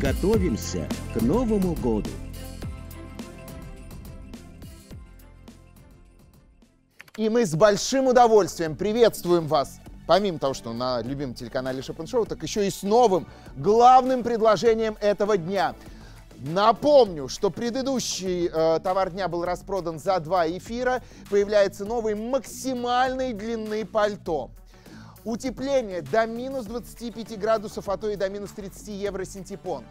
Готовимся к Новому году! И мы с большим удовольствием приветствуем вас помимо того, что на любимом телеканале Шопен Шоу, так еще и с новым главным предложением этого дня. Напомню, что предыдущий э, товар дня был распродан за два эфира. Появляется новый максимальной длины пальто. Утепление до минус 25 градусов, а то и до минус 30 евро синтепон.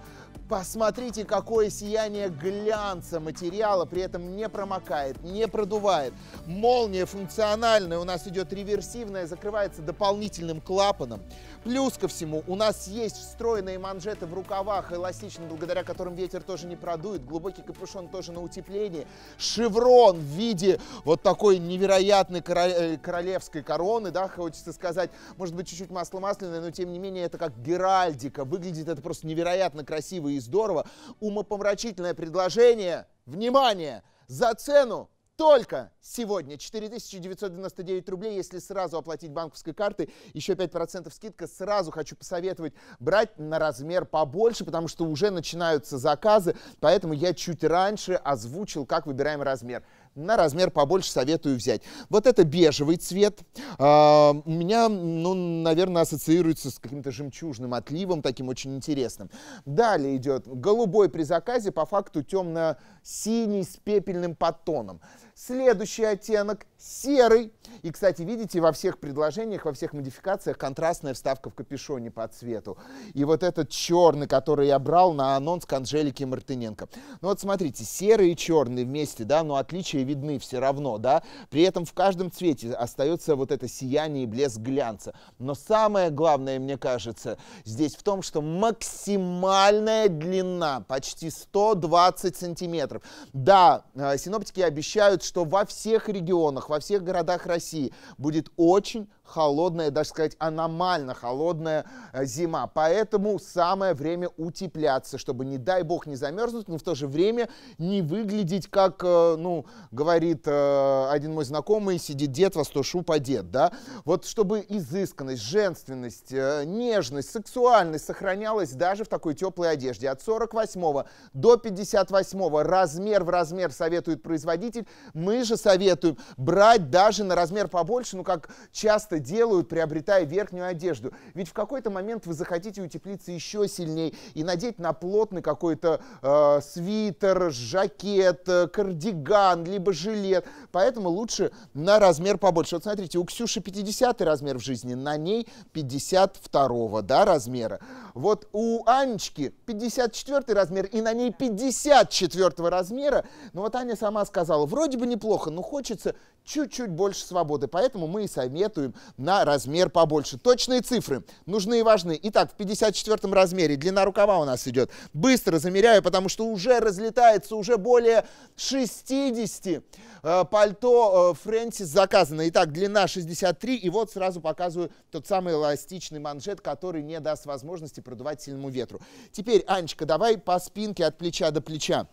Посмотрите, какое сияние глянца материала, при этом не промокает, не продувает. Молния функциональная, у нас идет реверсивная, закрывается дополнительным клапаном. Плюс ко всему, у нас есть встроенные манжеты в рукавах, эластичные, благодаря которым ветер тоже не продует, глубокий капюшон тоже на утепление. Шеврон в виде вот такой невероятной э, королевской короны, да, хочется сказать, может быть, чуть-чуть масло масляное, но тем не менее это как геральдика. Выглядит это просто невероятно красиво и и здорово. Умопомрачительное предложение, внимание, за цену только сегодня 4999 рублей, если сразу оплатить банковской картой, еще 5% скидка. Сразу хочу посоветовать брать на размер побольше, потому что уже начинаются заказы, поэтому я чуть раньше озвучил, как выбираем размер на размер побольше советую взять. Вот это бежевый цвет. А, у меня, ну, наверное, ассоциируется с каким-то жемчужным отливом, таким очень интересным. Далее идет голубой при заказе, по факту темно-синий с пепельным подтоном. Следующий оттенок серый. И, кстати, видите, во всех предложениях, во всех модификациях контрастная вставка в капюшоне по цвету. И вот этот черный, который я брал на анонс к Анжелике Мартыненко. Ну вот смотрите, серый и черный вместе, да, но отличия видны все равно, да. При этом в каждом цвете остается вот это сияние и блеск глянца. Но самое главное, мне кажется, здесь в том, что максимальная длина почти 120 сантиметров. Да, э, синоптики обещают, что во всех регионах, во во всех городах России будет очень холодная, даже сказать, аномально холодная э, зима. Поэтому самое время утепляться, чтобы, не дай бог, не замерзнуть, но в то же время не выглядеть, как, э, ну, говорит э, один мой знакомый, сидит дед, во сто шу подед, да? Вот чтобы изысканность, женственность, нежность, сексуальность сохранялась даже в такой теплой одежде. От 48 до 58 размер в размер советует производитель. Мы же советуем брать даже на размер побольше, ну, как часто это делают, приобретая верхнюю одежду. Ведь в какой-то момент вы захотите утеплиться еще сильнее и надеть на плотный какой-то э, свитер, жакет, э, кардиган, либо жилет. Поэтому лучше на размер побольше. Вот смотрите, у Ксюши 50 размер в жизни, на ней 52 да, размера. Вот у Анечки 54 размер и на ней 54 размера. Но вот Аня сама сказала, вроде бы неплохо, но хочется чуть-чуть больше свободы. Поэтому мы и советуем на размер побольше. Точные цифры нужны и важны. Итак, в 54 размере длина рукава у нас идет. Быстро замеряю, потому что уже разлетается уже более 60 э, пальто э, Фрэнсис заказано. Итак, длина 63, и вот сразу показываю тот самый эластичный манжет, который не даст возможности продувать сильному ветру. Теперь, Анечка, давай по спинке от плеча до плеча.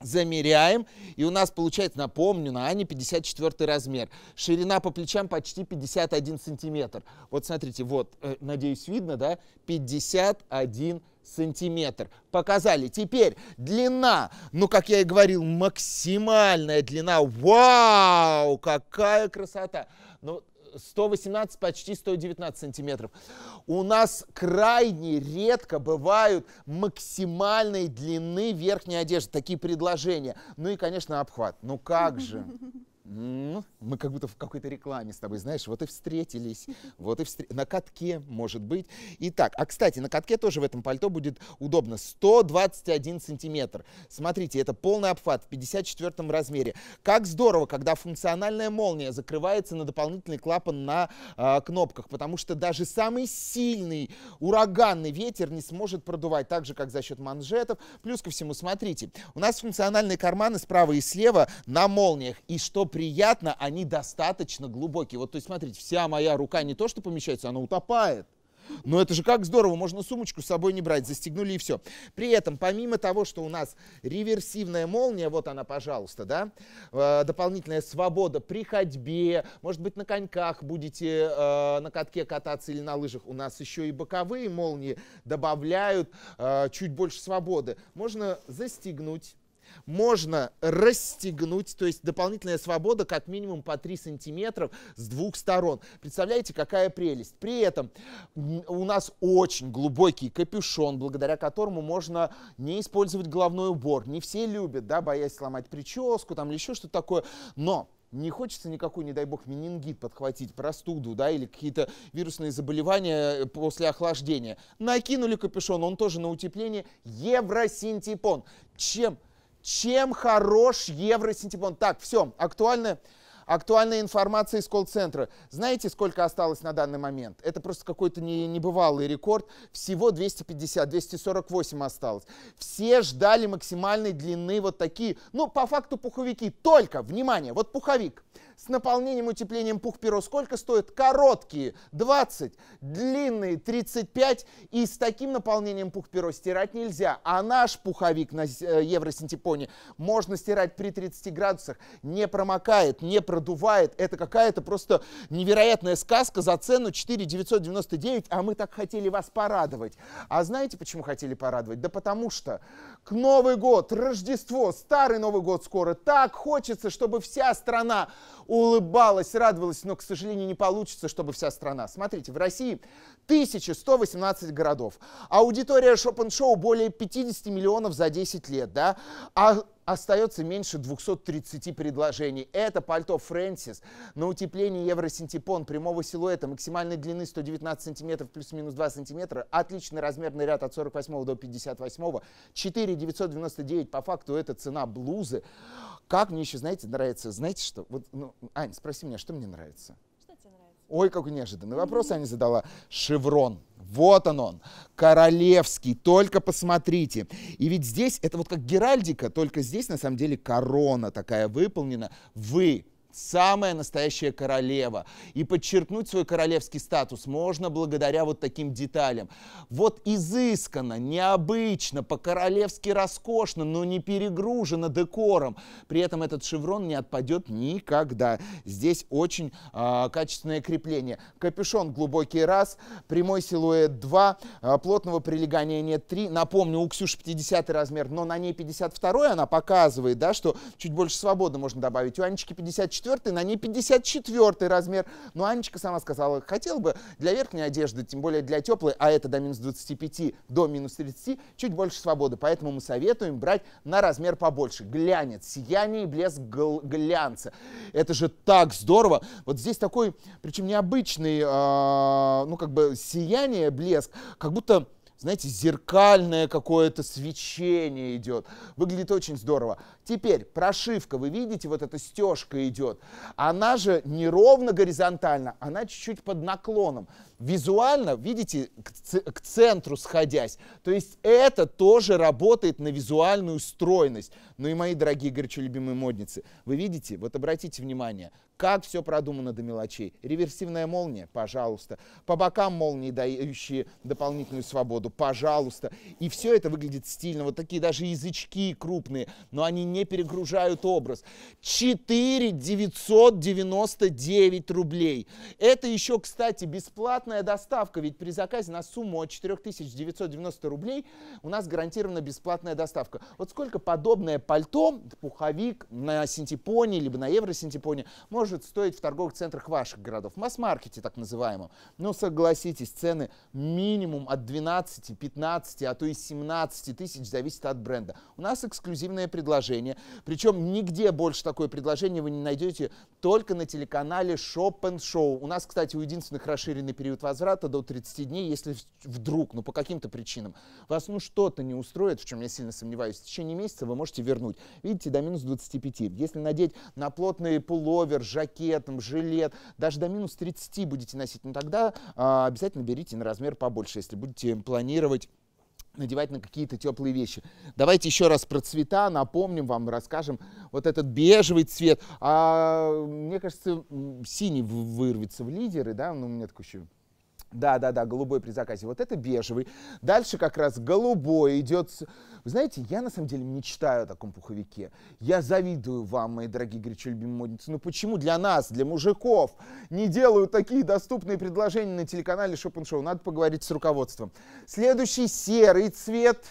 Замеряем, и у нас получается, напомню, на Ане 54 размер. Ширина по плечам почти 51 сантиметр. Вот смотрите, вот, э, надеюсь, видно, да? 51 сантиметр. Показали. Теперь длина. Ну, как я и говорил, максимальная длина. Вау, какая красота. Ну, 118, почти 119 сантиметров. У нас крайне редко бывают максимальной длины верхней одежды, такие предложения. Ну и, конечно, обхват. Ну как же? Ну, мы как будто в какой-то рекламе с тобой, знаешь, вот и встретились, вот и встр... на катке, может быть. Итак, а, кстати, на катке тоже в этом пальто будет удобно. 121 сантиметр. Смотрите, это полный обхват в 54 размере. Как здорово, когда функциональная молния закрывается на дополнительный клапан на э, кнопках, потому что даже самый сильный ураганный ветер не сможет продувать, так же, как за счет манжетов. Плюс ко всему, смотрите, у нас функциональные карманы справа и слева на молниях, и что при неприятно, они достаточно глубокие. Вот, то есть, смотрите, вся моя рука не то, что помещается, она утопает. Но это же как здорово, можно сумочку с собой не брать, застегнули и все. При этом, помимо того, что у нас реверсивная молния, вот она, пожалуйста, да, э, дополнительная свобода при ходьбе, может быть, на коньках будете э, на катке кататься или на лыжах, у нас еще и боковые молнии добавляют э, чуть больше свободы. Можно застегнуть можно расстегнуть, то есть дополнительная свобода как минимум по 3 сантиметра с двух сторон. Представляете, какая прелесть. При этом у нас очень глубокий капюшон, благодаря которому можно не использовать головной убор. Не все любят, да, боясь сломать прическу там или еще что-то такое. Но не хочется никакой, не дай бог, менингит подхватить, простуду, да, или какие-то вирусные заболевания э, после охлаждения. Накинули капюшон, он тоже на утепление. Евросинтепон. Чем чем хорош евро-синтепон? Так, все, актуальная, актуальная информация из колл-центра. Знаете, сколько осталось на данный момент? Это просто какой-то не, небывалый рекорд. Всего 250, 248 осталось. Все ждали максимальной длины вот такие, ну, по факту пуховики. Только, внимание, вот пуховик – с наполнением утеплением пух-перо. Сколько стоит короткие 20, длинные 35 и с таким наполнением пух-перо стирать нельзя. А наш пуховик на э, Евросинтепоне можно стирать при 30 градусах, не промокает, не продувает. Это какая-то просто невероятная сказка за цену 4 999, а мы так хотели вас порадовать. А знаете, почему хотели порадовать? Да потому что Новый год, Рождество, Старый Новый год скоро. Так хочется, чтобы вся страна улыбалась, радовалась, но, к сожалению, не получится, чтобы вся страна. Смотрите, в России 1118 городов, аудитория Шопен Шоу более 50 миллионов за 10 лет, да, а остается меньше 230 предложений. Это пальто Фрэнсис на утепление евросинтепон прямого силуэта максимальной длины 119 сантиметров плюс-минус 2 сантиметра. Отличный размерный ряд от 48 до 58. 4 999 по факту это цена блузы. Как мне еще, знаете, нравится, знаете что? Вот, ну, Ань, спроси меня, что мне нравится? Ой, какой неожиданный вопрос Аня задала. Шеврон. Вот он он, королевский, только посмотрите. И ведь здесь, это вот как Геральдика, только здесь на самом деле корона такая выполнена. Вы самая настоящая королева. И подчеркнуть свой королевский статус можно благодаря вот таким деталям. Вот изысканно, необычно, по-королевски роскошно, но не перегружено декором. При этом этот шеврон не отпадет никогда. Здесь очень э, качественное крепление. Капюшон глубокий раз, прямой силуэт 2, э, а, плотного прилегания нет 3. Напомню, у Ксюши 50 размер, но на ней 52 она показывает, да, что чуть больше свободы можно добавить. У Анечки 54 54, на ней 54 размер. Но Анечка сама сказала, хотел бы для верхней одежды, тем более для теплой, а это до минус 25, до минус 30, чуть больше свободы. Поэтому мы советуем брать на размер побольше. Глянец, сияние и блеск гл глянца. Это же так здорово. Вот здесь такой, причем необычный, а, ну как бы сияние, блеск, как будто знаете, зеркальное какое-то свечение идет. Выглядит очень здорово. Теперь прошивка, вы видите, вот эта стежка идет. Она же не ровно горизонтально, она чуть-чуть под наклоном. Визуально, видите, к, к центру сходясь. То есть это тоже работает на визуальную стройность. Ну и мои дорогие горячо любимые модницы, вы видите, вот обратите внимание, как все продумано до мелочей. Реверсивная молния, пожалуйста. По бокам молнии, дающие дополнительную свободу, пожалуйста. И все это выглядит стильно. Вот такие даже язычки крупные, но они не перегружают образ. 4 999 рублей. Это еще, кстати, бесплатная доставка, ведь при заказе на сумму от 4990 рублей у нас гарантирована бесплатная доставка. Вот сколько подобное пальто, пуховик на Синтепоне, либо на Евросинтепоне, можно может стоить в торговых центрах ваших городов, масс-маркете так называемом. Но ну, согласитесь, цены минимум от 12, 15, а то и 17 тысяч зависит от бренда. У нас эксклюзивное предложение, причем нигде больше такое предложение вы не найдете, только на телеканале Shop and Show. У нас, кстати, у единственных расширенный период возврата до 30 дней, если вдруг, ну по каким-то причинам, вас ну что-то не устроит, в чем я сильно сомневаюсь, в течение месяца вы можете вернуть. Видите, до минус 25. Если надеть на плотный пуловер, жакет, жилет, даже до минус 30 будете носить, ну тогда а, обязательно берите на размер побольше, если будете планировать надевать на какие-то теплые вещи. Давайте еще раз про цвета напомним вам, расскажем. Вот этот бежевый цвет, а, мне кажется, синий вырвется в лидеры, да, ну, у меня такое ощущение, да, да, да, голубой при заказе. Вот это бежевый. Дальше как раз голубой идет. Вы знаете, я на самом деле мечтаю о таком пуховике. Я завидую вам, мои дорогие горячо любимые модницы. Ну почему для нас, для мужиков, не делают такие доступные предложения на телеканале Шопен Шоу? Надо поговорить с руководством. Следующий серый цвет –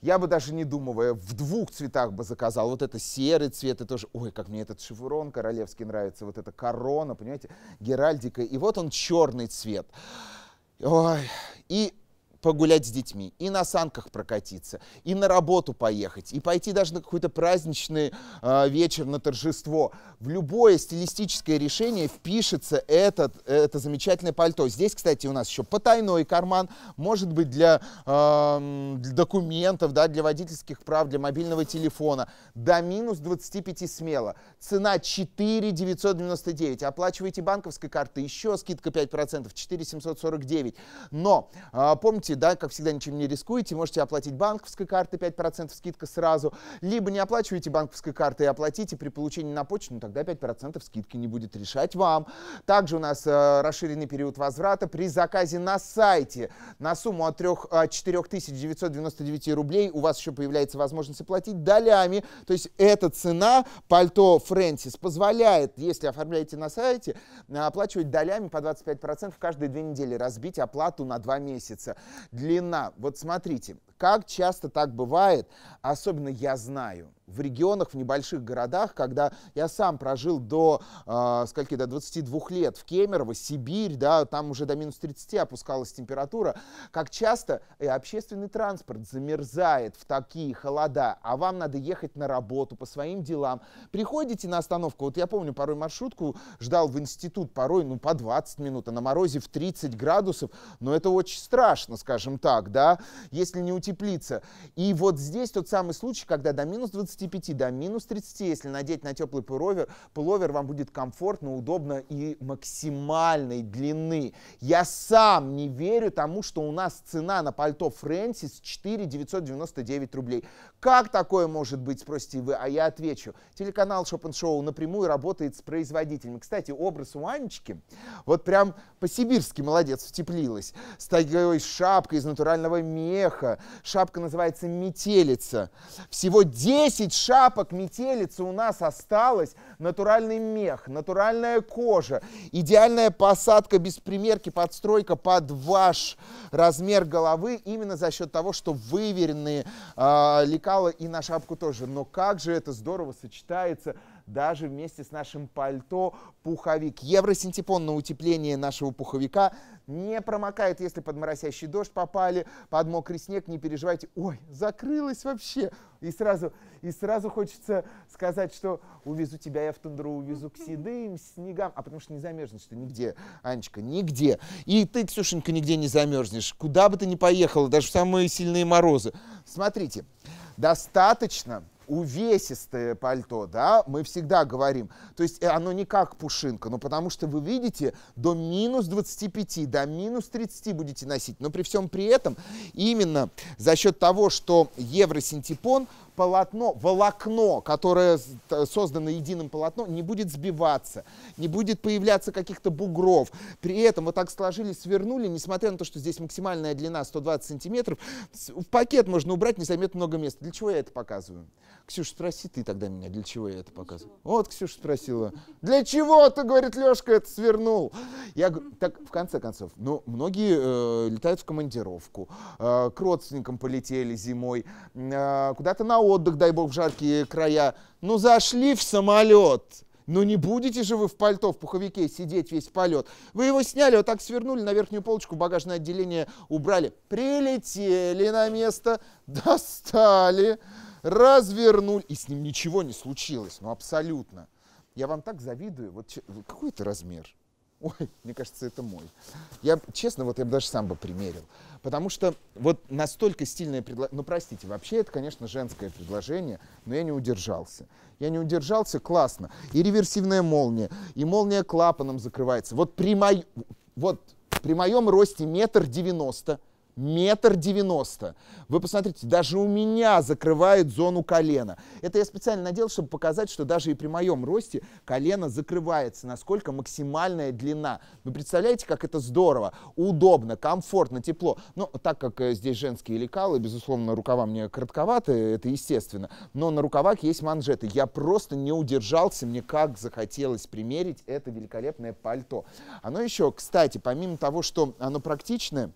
я бы даже не думая, в двух цветах бы заказал. Вот это серый цвет, это тоже, ой, как мне этот шеврон королевский нравится, вот эта корона, понимаете, геральдика. И вот он черный цвет. Ой, и погулять с детьми, и на санках прокатиться, и на работу поехать, и пойти даже на какой-то праздничный э, вечер, на торжество. В любое стилистическое решение впишется этот, это замечательное пальто. Здесь, кстати, у нас еще потайной карман, может быть, для, э, для документов, да, для водительских прав, для мобильного телефона. До минус 25 смело. Цена 4 999. оплачивайте банковской картой еще скидка 5%, 4 749. Но э, помните, можете, да, как всегда, ничем не рискуете, можете оплатить банковской картой 5% скидка сразу, либо не оплачиваете банковской картой и оплатите при получении на почту, ну тогда 5% скидки не будет решать вам. Также у нас э, расширенный период возврата при заказе на сайте на сумму от 3, 4999 э, рублей у вас еще появляется возможность оплатить долями, то есть эта цена пальто Фрэнсис позволяет, если оформляете на сайте, э, оплачивать долями по 25% каждые две недели, разбить оплату на два месяца длина. Вот смотрите, как часто так бывает, особенно я знаю, в регионах, в небольших городах, когда я сам прожил до, э, скольки, до 22 лет в Кемерово, Сибирь, да, там уже до минус 30 опускалась температура, как часто и общественный транспорт замерзает в такие холода, а вам надо ехать на работу по своим делам. Приходите на остановку, вот я помню, порой маршрутку ждал в институт, порой, ну, по 20 минут, а на морозе в 30 градусов, но это очень страшно, скажем так, да, если не утеплиться. И вот здесь тот самый случай, когда до минус 20 35 до минус 30. Если надеть на теплый пуловер, пуловер вам будет комфортно, удобно и максимальной длины. Я сам не верю тому, что у нас цена на пальто Фрэнсис 4 999 рублей. Как такое может быть, спросите вы, а я отвечу. Телеканал Шопен Шоу напрямую работает с производителями. Кстати, образ у Анечки вот прям по-сибирски молодец втеплилась. С такой шапкой из натурального меха. Шапка называется метелица. Всего 10 ведь шапок метелицы у нас осталось натуральный мех, натуральная кожа, идеальная посадка без примерки, подстройка под ваш размер головы именно за счет того, что выверенные э, лекала и на шапку тоже. Но как же это здорово сочетается даже вместе с нашим пальто пуховик. Евросинтепон на утепление нашего пуховика не промокает, если под моросящий дождь попали, под мокрый снег, не переживайте. Ой, закрылось вообще. И сразу, и сразу хочется сказать, что увезу тебя я в тундру, увезу к седым снегам. А потому что не замерзнешь ты нигде, Анечка, нигде. И ты, Ксюшенька, нигде не замерзнешь. Куда бы ты ни поехала, даже в самые сильные морозы. Смотрите, достаточно увесистое пальто, да, мы всегда говорим. То есть э, оно не как пушинка, но ну, потому что вы видите, до минус 25, до минус 30 будете носить. Но при всем при этом именно за счет того, что евро-синтепон полотно, волокно, которое создано единым полотном, не будет сбиваться, не будет появляться каких-то бугров. При этом вот так сложили, свернули, несмотря на то, что здесь максимальная длина 120 сантиметров, в пакет можно убрать, не займет много места. Для чего я это показываю? Ксюша, спроси ты тогда меня, для чего я это показываю. Ничего. Вот Ксюша спросила, для чего ты, говорит, Лешка это свернул? Я говорю, так, в конце концов, ну, многие э, летают в командировку, э, к родственникам полетели зимой, э, куда-то на отдых, дай бог, в жаркие края. Ну, зашли в самолет. Ну не будете же вы в пальто, в пуховике сидеть весь полет. Вы его сняли, вот так свернули на верхнюю полочку, багажное отделение убрали. Прилетели на место, достали, развернули. И с ним ничего не случилось, ну абсолютно. Я вам так завидую. Вот какой это размер? Ой, мне кажется, это мой. Я, честно, вот я бы даже сам бы примерил. Потому что вот настолько стильное предложение... Ну, простите, вообще это, конечно, женское предложение, но я не удержался. Я не удержался, классно. И реверсивная молния, и молния клапаном закрывается. Вот при, мо... вот при моем росте метр девяносто, метр девяносто. Вы посмотрите, даже у меня закрывает зону колена. Это я специально надел, чтобы показать, что даже и при моем росте колено закрывается, насколько максимальная длина. Вы представляете, как это здорово, удобно, комфортно, тепло. Ну, так как э, здесь женские лекалы, безусловно, рукава мне коротковаты, это естественно, но на рукавах есть манжеты. Я просто не удержался, мне как захотелось примерить это великолепное пальто. Оно еще, кстати, помимо того, что оно практичное,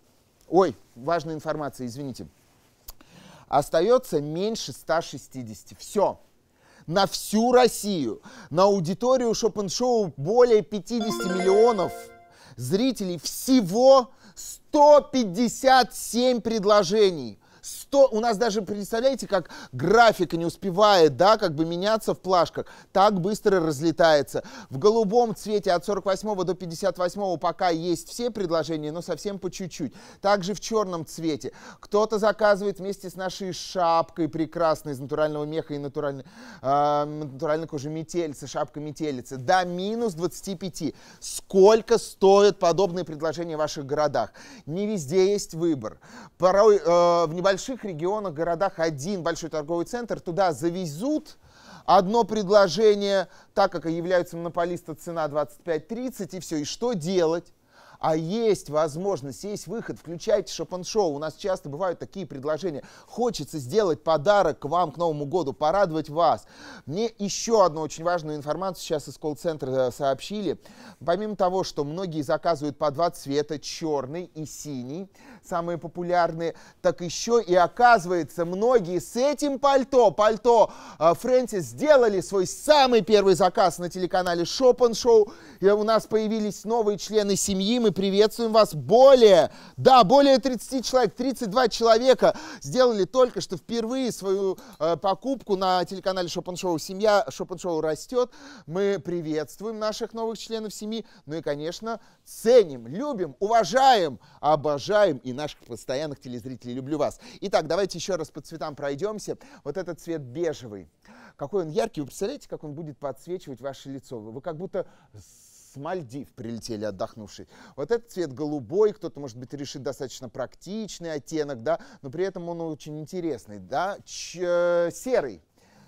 Ой, важная информация, извините. Остается меньше 160. Все. На всю Россию. На аудиторию шопен-шоу более 50 миллионов зрителей. Всего 157 предложений. Что у нас даже, представляете, как графика не успевает, да, как бы меняться в плашках, так быстро разлетается. В голубом цвете от 48 до 58 пока есть все предложения, но совсем по чуть-чуть. Также в черном цвете. Кто-то заказывает вместе с нашей шапкой прекрасной из натурального меха и натуральной, э, натуральной кожи метельцы, шапка метелицы, до минус 25. Сколько стоят подобные предложения в ваших городах? Не везде есть выбор. Порой э, в небольших больших регионах, городах один большой торговый центр, туда завезут одно предложение, так как являются монополиста, цена 25-30, и все, и что делать? а есть возможность, есть выход, включайте Шопен-шоу. У нас часто бывают такие предложения. Хочется сделать подарок к вам к Новому году, порадовать вас. Мне еще одну очень важную информацию сейчас из колл-центра э, сообщили. Помимо того, что многие заказывают по два цвета, черный и синий, самые популярные, так еще и оказывается, многие с этим пальто, пальто э, Фрэнсис, сделали свой самый первый заказ на телеканале Шопен Шоу. у нас появились новые члены семьи, мы приветствуем вас. Более, да, более 30 человек, 32 человека сделали только что впервые свою э, покупку на телеканале Шопен Шоу. Семья Шопен Шоу растет. Мы приветствуем наших новых членов семьи. Ну и, конечно, ценим, любим, уважаем, обожаем и наших постоянных телезрителей. Люблю вас. Итак, давайте еще раз по цветам пройдемся. Вот этот цвет бежевый. Какой он яркий. Вы представляете, как он будет подсвечивать ваше лицо? Вы как будто с Мальдив прилетели отдохнувшие. Вот этот цвет голубой, кто-то, может быть, решит достаточно практичный оттенок, да, но при этом он очень интересный, да, Ч серый.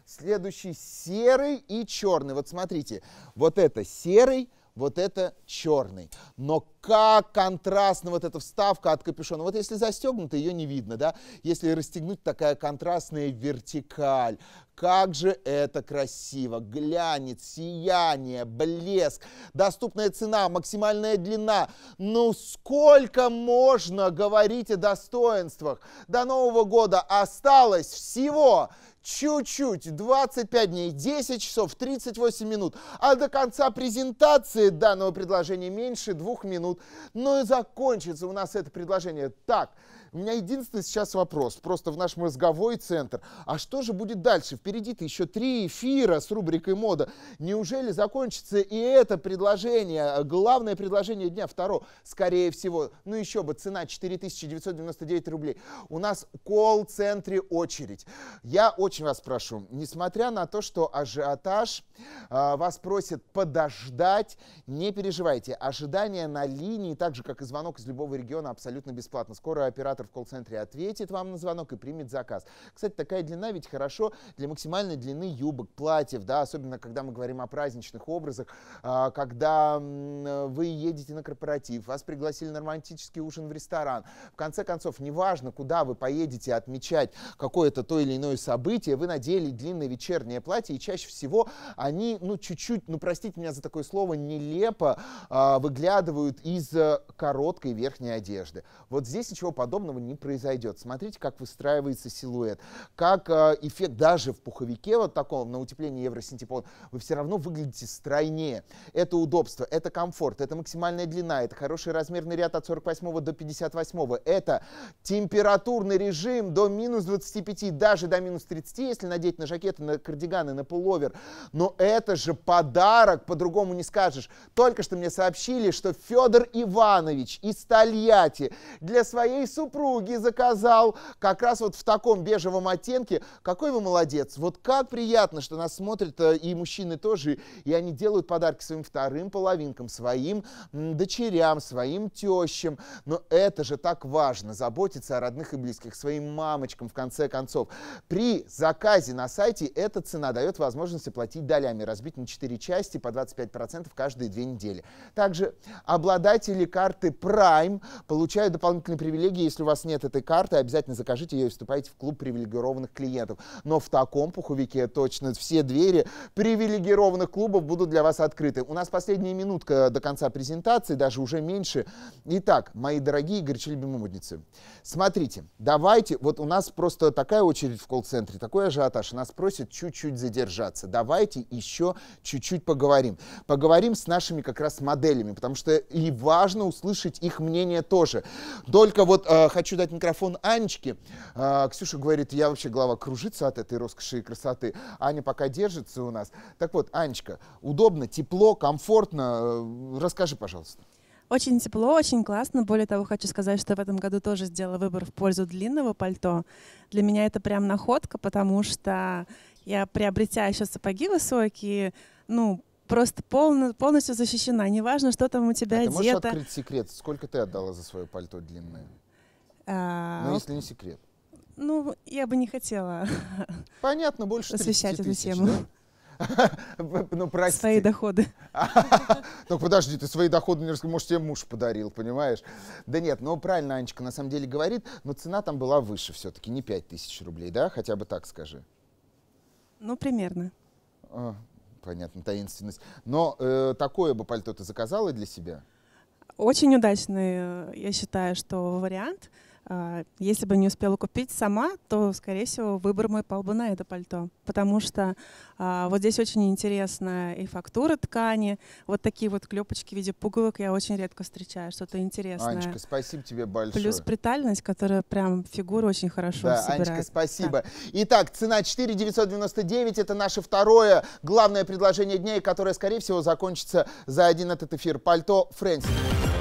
Следующий серый и черный. Вот смотрите, вот это серый, вот это черный. Но как контрастна вот эта вставка от капюшона. Вот если застегнута, ее не видно, да? Если расстегнуть, такая контрастная вертикаль. Как же это красиво! глянец, сияние, блеск, доступная цена, максимальная длина. Ну сколько можно говорить о достоинствах? До Нового года осталось всего чуть-чуть, 25 дней, 10 часов, 38 минут, а до конца презентации данного предложения меньше двух минут. Ну и закончится у нас это предложение так – у меня единственный сейчас вопрос, просто в наш мозговой центр. А что же будет дальше? Впереди-то еще три эфира с рубрикой «Мода». Неужели закончится и это предложение, главное предложение дня второго? Скорее всего, ну еще бы, цена 4999 рублей. У нас в колл-центре очередь. Я очень вас прошу, несмотря на то, что ажиотаж а, вас просит подождать, не переживайте. Ожидание на линии, так же, как и звонок из любого региона, абсолютно бесплатно. Скоро оператор оператор в колл-центре ответит вам на звонок и примет заказ. Кстати, такая длина ведь хорошо для максимальной длины юбок, платьев, да, особенно когда мы говорим о праздничных образах, а, когда вы едете на корпоратив, вас пригласили на романтический ужин в ресторан. В конце концов, неважно, куда вы поедете отмечать какое-то то или иное событие, вы надели длинное вечернее платье, и чаще всего они, ну, чуть-чуть, ну, простите меня за такое слово, нелепо а, выглядывают из э, короткой верхней одежды. Вот здесь ничего подобного подобного не произойдет. Смотрите, как выстраивается силуэт, как э, эффект даже в пуховике вот таком, на утеплении евросинтепон, типа, вы все равно выглядите стройнее. Это удобство, это комфорт, это максимальная длина, это хороший размерный ряд от 48 до 58, это температурный режим до минус 25, даже до минус 30, если надеть на жакеты, на кардиганы, на пуловер. Но это же подарок, по-другому не скажешь. Только что мне сообщили, что Федор Иванович из Тольятти для своей супруги подруги заказал, как раз вот в таком бежевом оттенке. Какой вы молодец. Вот как приятно, что нас смотрят э, и мужчины тоже, и они делают подарки своим вторым половинкам, своим дочерям, своим тещам. Но это же так важно, заботиться о родных и близких, своим мамочкам, в конце концов. При заказе на сайте эта цена дает возможность оплатить долями, разбить на 4 части по 25% каждые две недели. Также обладатели карты Prime получают дополнительные привилегии, если у вас нет этой карты, обязательно закажите ее и вступайте в клуб привилегированных клиентов. Но в таком пуховике точно все двери привилегированных клубов будут для вас открыты. У нас последняя минутка до конца презентации, даже уже меньше. Итак, мои дорогие горячелюбимые модницы, смотрите, давайте, вот у нас просто такая очередь в колл-центре, такой ажиотаж, нас просят чуть-чуть задержаться. Давайте еще чуть-чуть поговорим. Поговорим с нашими как раз моделями, потому что и важно услышать их мнение тоже. Только вот э, хочу дать микрофон Анечке. А, Ксюша говорит, я вообще голова кружится от этой роскоши и красоты. Аня пока держится у нас. Так вот, Анечка, удобно, тепло, комфортно. Э, расскажи, пожалуйста. Очень тепло, очень классно. Более того, хочу сказать, что в этом году тоже сделала выбор в пользу длинного пальто. Для меня это прям находка, потому что я, приобретя еще сапоги высокие, ну, просто полно, полностью защищена. Неважно, что там у тебя а одето. Ты можешь открыть секрет, сколько ты отдала за свое пальто длинное? Ну если не секрет. Ну, я бы не хотела Понятно, больше освещать эту тему. ну, прости. Свои доходы. ну, подожди, ты свои доходы не рассказал. Может, тебе муж подарил, понимаешь? Да нет, ну, правильно Анечка на самом деле говорит, но цена там была выше все-таки, не 5 тысяч рублей, да? Хотя бы так скажи. Ну, примерно. А, понятно, таинственность. Но э, такое бы пальто ты заказала для себя? Очень удачный, э, я считаю, что вариант – а, если бы не успела купить сама, то, скорее всего, выбор мой пал бы на это пальто, потому что а, вот здесь очень интересна и фактура ткани, вот такие вот клепочки в виде пуговок я очень редко встречаю, что-то интересное. Анечка, спасибо тебе большое. Плюс притальность, которая прям фигуру очень хорошо да, собирает. Анечка, спасибо. Да. Итак, цена 4 999, это наше второе главное предложение дня, и которое, скорее всего, закончится за один этот эфир. Пальто Фрэнсис.